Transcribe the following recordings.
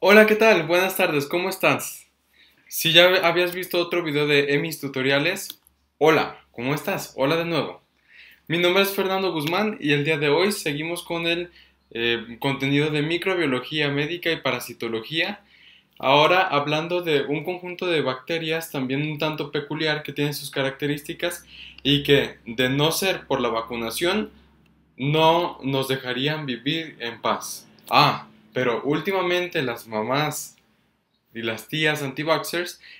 Hola, ¿qué tal? Buenas tardes, ¿cómo estás? Si ya habías visto otro video de mis Tutoriales, hola, ¿cómo estás? Hola de nuevo. Mi nombre es Fernando Guzmán y el día de hoy seguimos con el eh, contenido de microbiología médica y parasitología. Ahora hablando de un conjunto de bacterias también un tanto peculiar que tienen sus características y que de no ser por la vacunación no nos dejarían vivir en paz. Ah, pero últimamente las mamás y las tías anti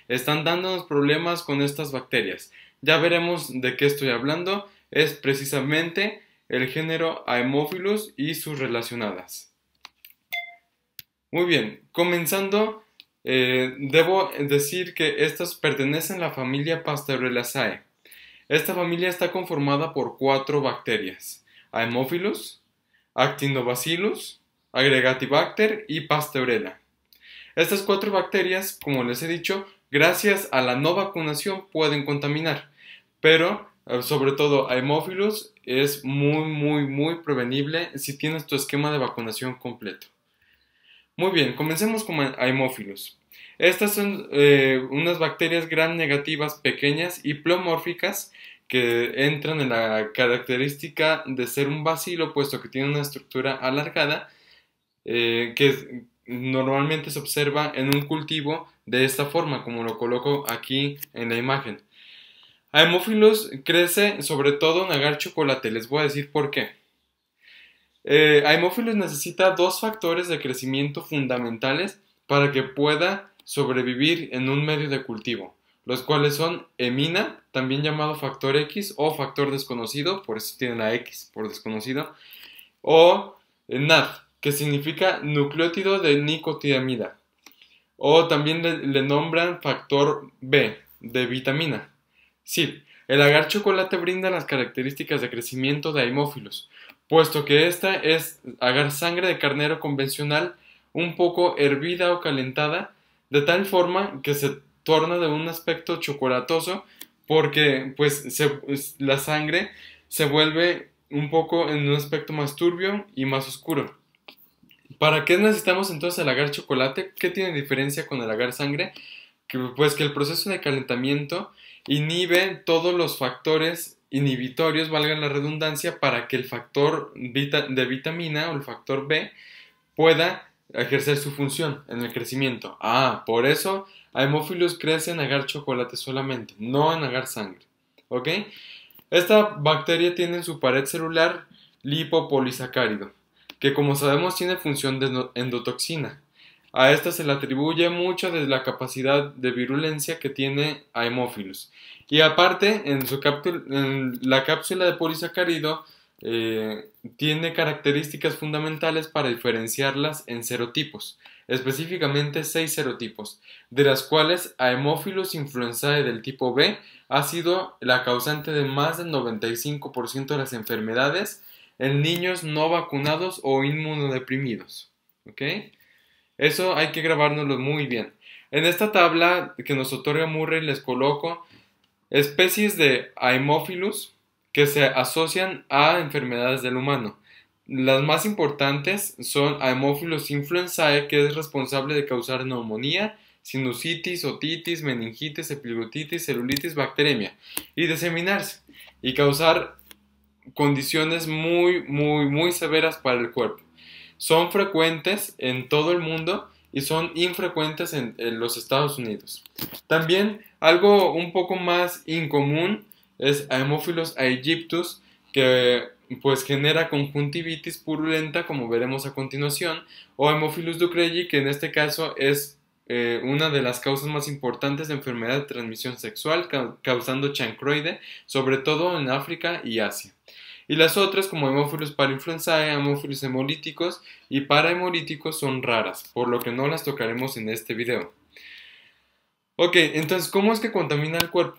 están dándonos problemas con estas bacterias. Ya veremos de qué estoy hablando. Es precisamente el género Haemophilus y sus relacionadas. Muy bien, comenzando, eh, debo decir que estas pertenecen a la familia sae. Esta familia está conformada por cuatro bacterias: Haemophilus, Actinobacillus, Agregatibacter y Pasteurella. Estas cuatro bacterias, como les he dicho, gracias a la no vacunación pueden contaminar, pero eh, sobre todo Haemophilus es muy muy muy prevenible si tienes tu esquema de vacunación completo. Muy bien, comencemos con Haemophilus. Estas son eh, unas bacterias gran, negativas pequeñas y plomórficas que entran en la característica de ser un bacilo puesto que tiene una estructura alargada eh, que normalmente se observa en un cultivo de esta forma, como lo coloco aquí en la imagen. Haemophilus crece sobre todo en agar chocolate, les voy a decir por qué. Eh, Haemophilus necesita dos factores de crecimiento fundamentales para que pueda sobrevivir en un medio de cultivo, los cuales son hemina, también llamado factor X o factor desconocido, por eso tiene la X por desconocido, o eh, NAD, que significa nucleótido de nicotinamida, O también le, nombran factor B, de vitamina. Sí, el agar chocolate brinda las características de crecimiento de haemófilos, puesto que esta es agar sangre de carnero convencional un poco hervida o calentada, de tal forma que se torna de un aspecto chocolatoso porque pues la sangre se vuelve un poco en un aspecto más turbio y más oscuro. ¿Para qué necesitamos entonces el agar chocolate? ¿Qué tiene diferencia con el agar sangre? pues que el proceso de calentamiento inhibe todos los factores inhibitorios, valga la redundancia, para que el factor de vitamina o el factor B pueda ejercer su función en el crecimiento. Ah, por eso hemófilos crece en agar chocolate solamente, no en agar sangre. ¿Ok? Esta bacteria tiene en su pared celular lipopolisacárido que como sabemos tiene función de endotoxina. A esta se le atribuye mucho de la capacidad de virulencia que tiene a hemófilos. Y aparte, en, la cápsula de polisacárido eh, tiene características fundamentales para diferenciarlas en serotipos, específicamente seis serotipos, de las cuales a hemófilos influenzae del tipo B ha sido la causante de más del 95% de las enfermedades en niños no vacunados o inmunodeprimidos. ¿Ok? Eso hay que grabárnoslo muy bien. En esta tabla que nos otorga Murray les coloco especies de Haemophilus que se asocian a enfermedades del humano. Las más importantes son Haemophilus influenzae, que es responsable de causar neumonía, sinusitis, otitis, meningitis, epiglutitis, celulitis, bacteremia y diseminarse y causar condiciones muy, muy, muy severas para el cuerpo. Son frecuentes en todo el mundo y son infrecuentes en, los Estados Unidos. También algo un poco más incomún es Haemophilus aegyptus, que pues genera conjuntivitis purulenta, como veremos a continuación, o Haemophilus ducreyi, que en este caso es eh, una de las causas más importantes de enfermedad de transmisión sexual, causando chancroide, sobre todo en África y Asia y las otras como hemófilos para parainfluenzae, hemófilos hemolíticos y para hemolíticos son raras, por lo que no las tocaremos en este video. Ok, entonces, ¿cómo es que contamina el cuerpo?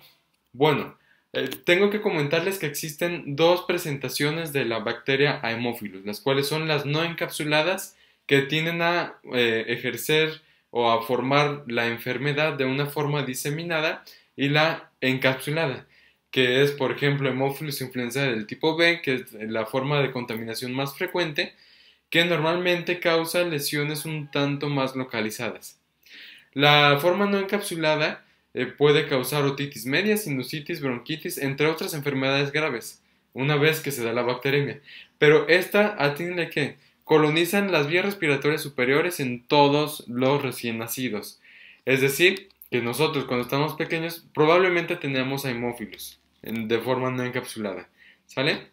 Bueno, eh, tengo que comentarles que existen dos presentaciones de la bacteria hemófilos, las cuales son las no encapsuladas que tienden a eh, ejercer o a formar la enfermedad de una forma diseminada y la encapsulada, que es, por ejemplo, hemófilus influenza del tipo B, que es la forma de contaminación más frecuente, que normalmente causa lesiones un tanto más localizadas. La forma no encapsulada eh, puede causar otitis media, sinusitis, bronquitis, entre otras enfermedades graves, una vez que se da la bacteremia. Pero esta atiende que colonizan las vías respiratorias superiores en todos los recién nacidos. Es decir, que nosotros cuando estamos pequeños probablemente teníamos a hemófilos de forma no encapsulada. ¿Sale?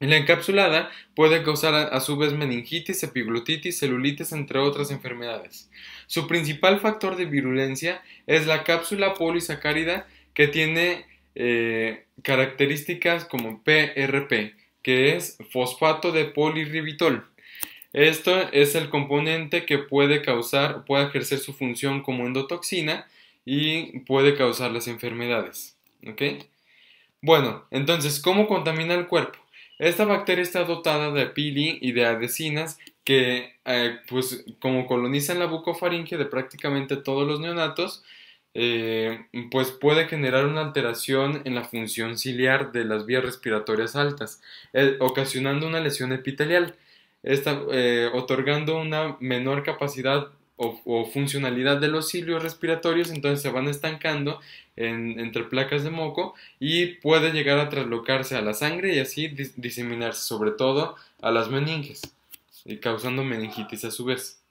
En la encapsulada puede causar a, su vez meningitis, epiglotitis celulitis, entre otras enfermedades. Su principal factor de virulencia es la cápsula polisacárida que tiene eh, características como PRP, que es fosfato de polirribitol. Esto es el componente que puede causar, puede ejercer su función como endotoxina y puede causar las enfermedades. ¿ok? Bueno, entonces, ¿cómo contamina el cuerpo? Esta bacteria está dotada de pili y de adhesinas que, eh, pues, como colonizan la bucofaringe de prácticamente todos los neonatos, eh, pues puede generar una alteración en la función ciliar de las vías respiratorias altas, eh, ocasionando una lesión epitelial, esta, otorgando una menor capacidad o, funcionalidad de los cilios respiratorios, entonces se van estancando entre placas de moco y puede llegar a traslocarse a la sangre y así diseminarse sobre todo a las meninges, y causando meningitis a su vez.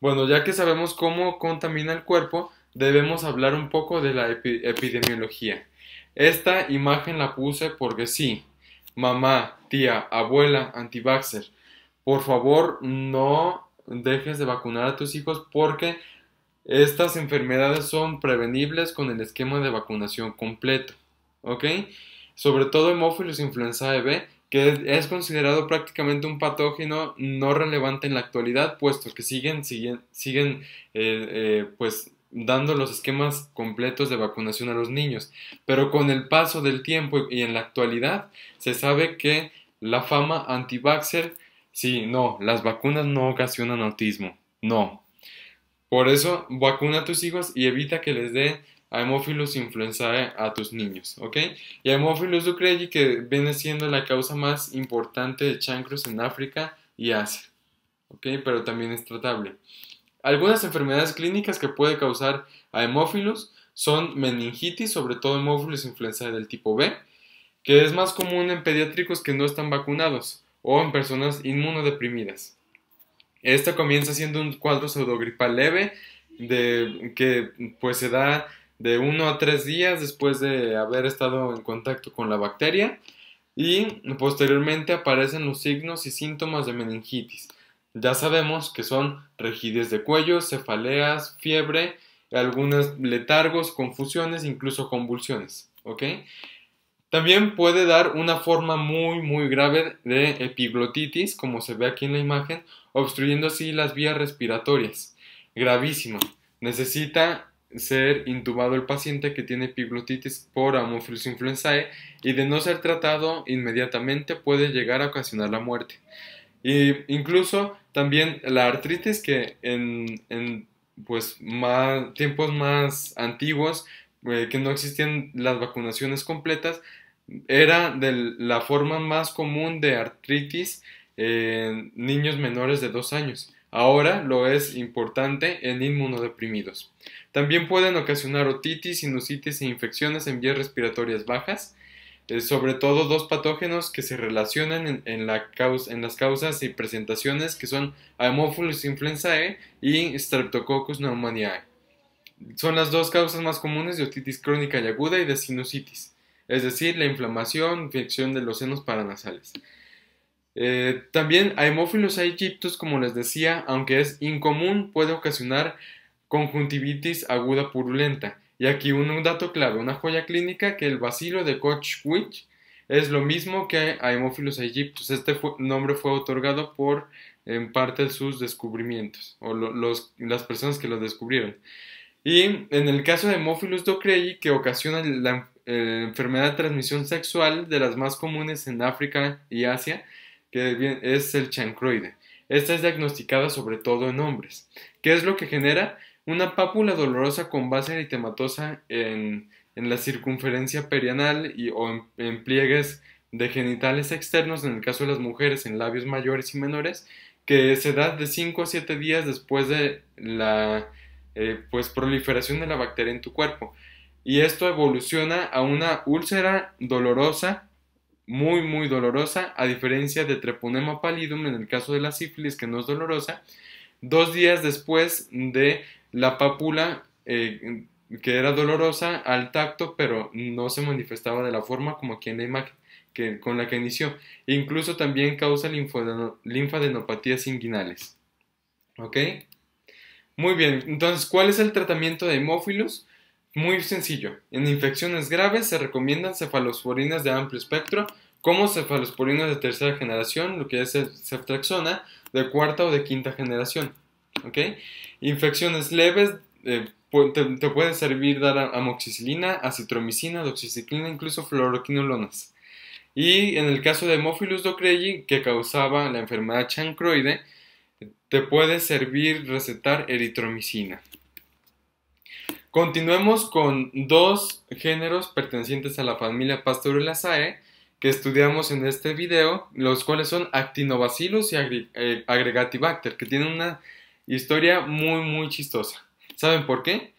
Bueno, ya que sabemos cómo contamina el cuerpo, debemos hablar un poco de la epidemiología. Esta imagen la puse porque sí, mamá, tía, abuela, antibaxer, por favor no dejes de vacunar a tus hijos porque estas enfermedades son prevenibles con el esquema de vacunación completo. ¿Ok? Sobre todo hemófilos influenzae B, que es considerado prácticamente un patógeno no relevante en la actualidad, puesto que siguen, siguen, siguen eh, eh, pues dando los esquemas completos de vacunación a los niños. Pero con el paso del tiempo y en la actualidad, se sabe que la fama anti Sí, no, las vacunas no ocasionan autismo, no. Por eso, vacuna a tus hijos y evita que les dé a hemófilos influenzae a tus niños, ¿ok? Y hemófilos ducreyi que viene siendo la causa más importante de chancros en África y Asia, ¿ok? Pero también es tratable. Algunas enfermedades clínicas que puede causar a son meningitis, sobre todo hemófilos influenzae del tipo B, que es más común en pediátricos que no están vacunados o en personas inmunodeprimidas. Esta comienza siendo un cuadro pseudogripa leve de, que pues se da de 1 a 3 días después de haber estado en contacto con la bacteria y posteriormente aparecen los signos y síntomas de meningitis. Ya sabemos que son rigidez de cuello, cefaleas, fiebre, algunos letargos, confusiones, incluso convulsiones. ¿ok? También puede dar una forma muy muy grave de epiglotitis, como se ve aquí en la imagen, obstruyendo así las vías respiratorias. Gravísimo. Necesita ser intubado el paciente que tiene epiglotitis por Haemophilus influenzae y de no ser tratado inmediatamente puede llegar a ocasionar la muerte. incluso también la artritis que en, pues, más, tiempos más antiguos eh, que no existían las vacunaciones completas, era de la forma más común de artritis en niños menores de 2 años. Ahora lo es importante en inmunodeprimidos. También pueden ocasionar otitis, sinusitis e infecciones en vías respiratorias bajas, eh, sobre todo dos patógenos que se relacionan en, las causas y presentaciones que son Haemophilus influenzae y Streptococcus pneumoniae. Son las dos causas más comunes de otitis crónica y aguda y de sinusitis es decir, la inflamación, infección de los senos paranasales. Eh, también a hemófilos aegyptus, como les decía, aunque es incomún, puede ocasionar conjuntivitis aguda purulenta. Y aquí un, dato clave, una joya clínica que el bacilo de Koch-Witch es lo mismo que a Hemophilus aegyptus. Este nombre fue otorgado por en parte sus descubrimientos o las personas que lo descubrieron. Y en el caso de Hemophilus docrei, que ocasiona la eh, enfermedad de transmisión sexual de las más comunes en África y Asia, que es el chancroide. Esta es diagnosticada sobre todo en hombres. ¿Qué es lo que genera? Una pápula dolorosa con base eritematosa en, en la circunferencia perianal y, o en, pliegues de genitales externos, en el caso de las mujeres, en labios mayores y menores, que se da de 5 a 7 días después de la eh, pues, proliferación de la bacteria en tu cuerpo y esto evoluciona a una úlcera dolorosa, muy muy dolorosa, a diferencia de treponema pallidum en el caso de la sífilis que no es dolorosa, dos días después de la pápula eh, que era dolorosa al tacto, pero no se manifestaba de la forma como aquí en la imagen que, con la que inició. Incluso también causa linfadenopatías inguinales. ¿Ok? Muy bien, entonces, ¿cuál es el tratamiento de hemófilos? Muy sencillo. En infecciones graves se recomiendan cefalosporinas de amplio espectro, como cefalosporinas de tercera generación, lo que es ceftraxona, de cuarta o de quinta generación. Infecciones leves eh, te, puede servir dar amoxicilina, acitromicina, doxiciclina, incluso fluoroquinolonas. Y en el caso de Hemophilus docrei, que causaba la enfermedad chancroide, te puede servir recetar eritromicina. Continuemos con dos géneros pertenecientes a la familia Pastorulaceae que estudiamos en este video, los cuales son Actinobacillus y eh, Agregatibacter, que tienen una historia muy muy chistosa. ¿Saben por qué?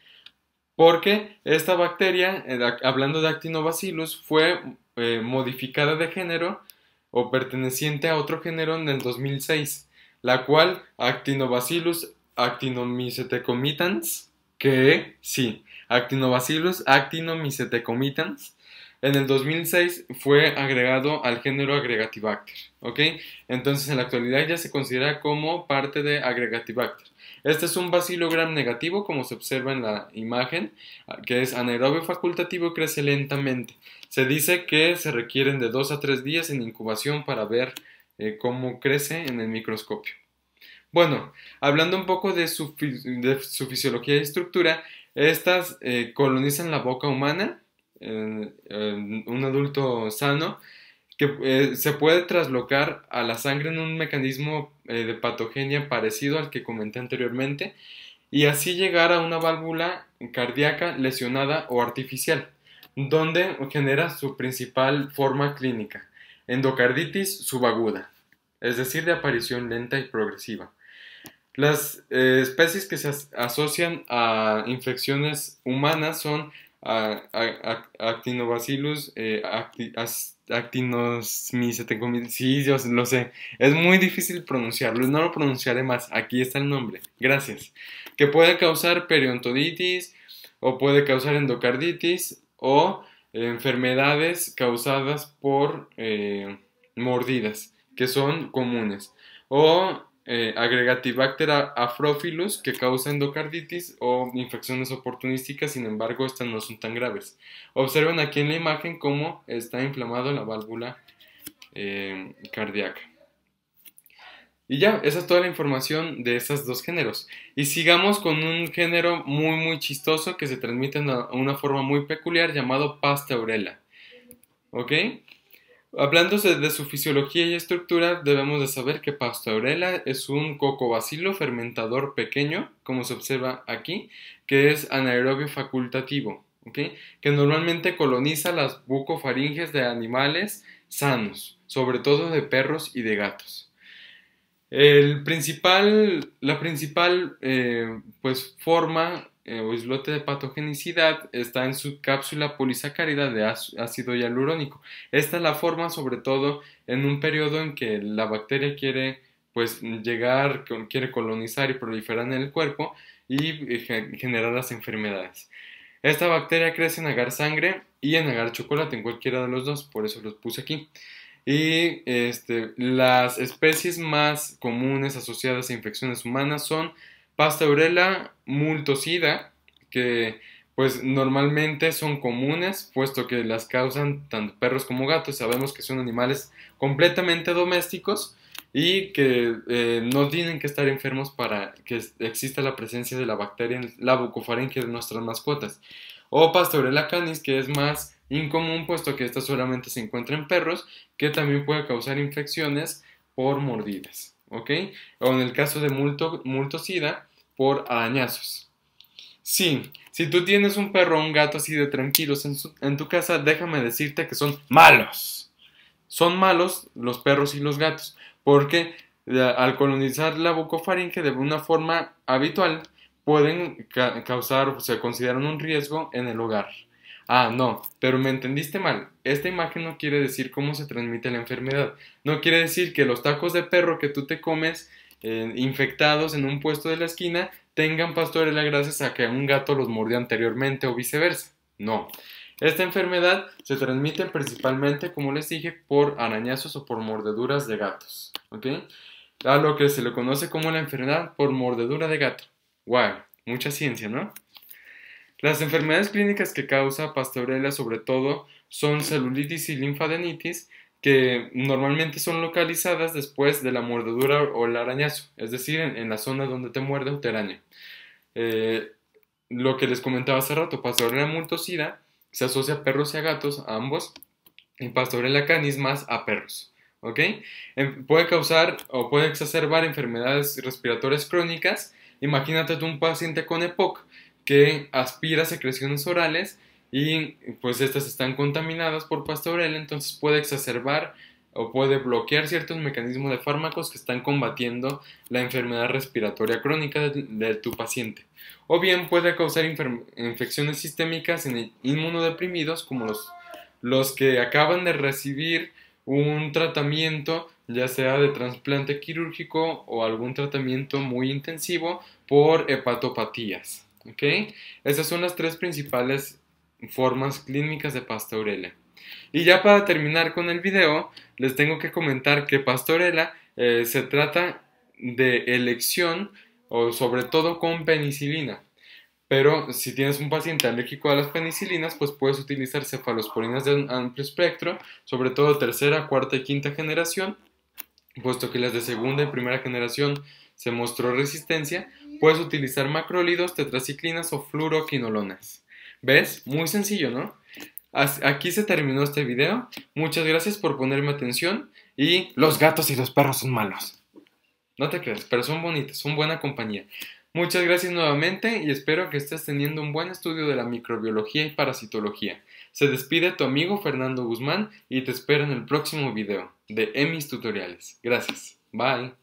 Porque esta bacteria, eh, hablando de Actinobacillus, fue eh, modificada de género o perteneciente a otro género en el 2006, la cual Actinobacillus actinomycetecomitans, que sí, Actinobacillus actinomicetecomitans en el 2006 fue agregado al género agregativácter. ¿ok? Entonces en la actualidad ya se considera como parte de agregativácter. Este es un bacilo gram negativo, como se observa en la imagen, ah, que es anaerobio facultativo y crece lentamente. Se dice que se requieren de 2 a 3 días en incubación para ver eh, cómo crece en el microscopio. Bueno, hablando un poco de su, fisiología y estructura, estas eh, colonizan la boca humana, eh, un adulto sano, que eh, se puede traslocar a la sangre en un mecanismo de patogenia parecido al que comenté anteriormente, y así llegar a una válvula cardíaca lesionada o artificial, donde genera su principal forma clínica, endocarditis subaguda, es decir, de aparición lenta y progresiva. Las eh, especies que se asocian a infecciones humanas son ah, Actinobacillus, eh, yo lo sé, es muy difícil pronunciarlo, no lo pronunciaré más, aquí está el nombre, gracias, que puede causar periodontitis o puede causar endocarditis o enfermedades causadas por eh, mordidas, que son comunes, o eh, agregatibacter que causa endocarditis o infecciones oportunísticas, sin embargo, estas no son tan graves. Observen aquí en la imagen cómo está inflamado la válvula eh, cardíaca. Y ya, esa es toda la información de esos dos géneros. Y sigamos con un género muy muy chistoso que se transmite de una forma muy peculiar llamado pasteurela. ¿Ok? Hablándose de su fisiología y estructura, debemos de saber que Pastorella es un cocobacilo fermentador pequeño, como se observa aquí, que es anaerobio facultativo, que normalmente coloniza las bucofaringes de animales sanos, sobre todo de perros y de gatos. El principal, la principal eh, pues, forma eh, o islote de patogenicidad está en su cápsula polisacárida de ácido hialurónico. Esta es la forma sobre todo en un periodo en que la bacteria quiere pues llegar, quiere colonizar y proliferar en el cuerpo y eh, generar las enfermedades. Esta bacteria crece en agar sangre y en agar chocolate, en cualquiera de los dos, por eso los puse aquí. Y este, las especies más comunes asociadas a infecciones humanas son Pasteurella multocida, que pues normalmente son comunes, puesto que las causan tanto perros como gatos. Sabemos que son animales completamente domésticos y que eh, no tienen que estar enfermos para que exista la presencia de la bacteria en la bucofaringe de nuestras mascotas. O Pasteurella canis, que es más incomún, puesto que esta solamente se encuentra en perros, que también puede causar infecciones por mordidas. O en el caso de multo, multocida, por arañazos. Sí, si tú tienes un perro o un gato así de tranquilos en, tu casa, déjame decirte que son malos. Son malos los perros y los gatos, porque eh, al colonizar la bucofaringe de una forma habitual, pueden causar, o se consideran un riesgo en el hogar. Ah, no, pero me entendiste mal. Esta imagen no quiere decir cómo se transmite la enfermedad. No quiere decir que los tacos de perro que tú te comes eh, infectados en un puesto de la esquina tengan pastorela gracias a que un gato los mordió anteriormente o viceversa. No. Esta enfermedad se transmite principalmente, como les dije, por arañazos o por mordeduras de gatos. ¿Ok? A lo que se le conoce como la enfermedad por mordedura de gato. Wow, mucha ciencia, ¿no? Las enfermedades clínicas que causa Pasteurella, sobre todo son celulitis y linfadenitis, que normalmente son localizadas después de la mordedura o el arañazo, es decir, en, la zona donde te muerde o te araña. Eh, lo que les comentaba hace rato, Pasteurella multocida se asocia a perros y a gatos, a ambos, y Pasteurella canis más a perros. ¿Ok? Em, puede causar o puede exacerbar enfermedades respiratorias crónicas. Imagínate tú un paciente con EPOC que aspira secreciones orales y pues estas están contaminadas por pastorela, entonces puede exacerbar o puede bloquear ciertos mecanismos de fármacos que están combatiendo la enfermedad respiratoria crónica de, tu paciente. O bien puede causar infecciones sistémicas en inmunodeprimidos como los que acaban de recibir un tratamiento ya sea de trasplante quirúrgico o algún tratamiento muy intensivo por hepatopatías. Esas son las tres principales formas clínicas de pastorela. Y ya para terminar con el video, les tengo que comentar que pastorela eh, se trata de elección o sobre todo con penicilina. Pero si tienes un paciente alérgico a las penicilinas, pues puedes utilizar cefalosporinas de amplio espectro, sobre todo tercera, cuarta y quinta generación, puesto que las de segunda y primera generación se mostró resistencia, Puedes utilizar macrólidos, tetraciclinas o fluoroquinolonas. ¿Ves? Muy sencillo, ¿no? Aquí se terminó este video. Muchas gracias por ponerme atención. Y los gatos y los perros son malos. No te creas, pero son bonitos, son buena compañía. Muchas gracias nuevamente y espero que estés teniendo un buen estudio de la microbiología y parasitología. Se despide tu amigo Fernando Guzmán y te espero en el próximo video de Emis Tutoriales. Gracias. Bye.